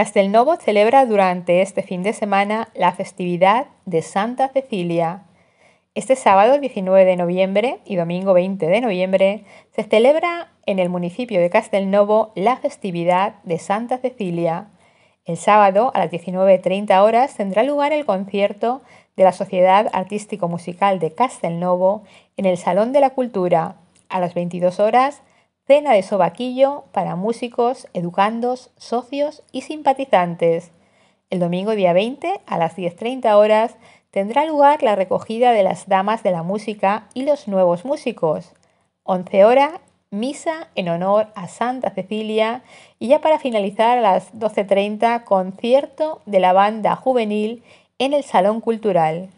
Castelnovo celebra durante este fin de semana la festividad de Santa Cecilia. Este sábado 19 de noviembre y domingo 20 de noviembre se celebra en el municipio de Castelnovo la festividad de Santa Cecilia. El sábado a las 19.30 horas tendrá lugar el concierto de la Sociedad Artístico-Musical de Castelnovo en el Salón de la Cultura. A las 22 horas Cena de sobaquillo para músicos, educandos, socios y simpatizantes. El domingo día 20 a las 10.30 horas tendrá lugar la recogida de las damas de la música y los nuevos músicos. 11 hora misa en honor a Santa Cecilia y ya para finalizar a las 12.30 concierto de la banda juvenil en el Salón Cultural.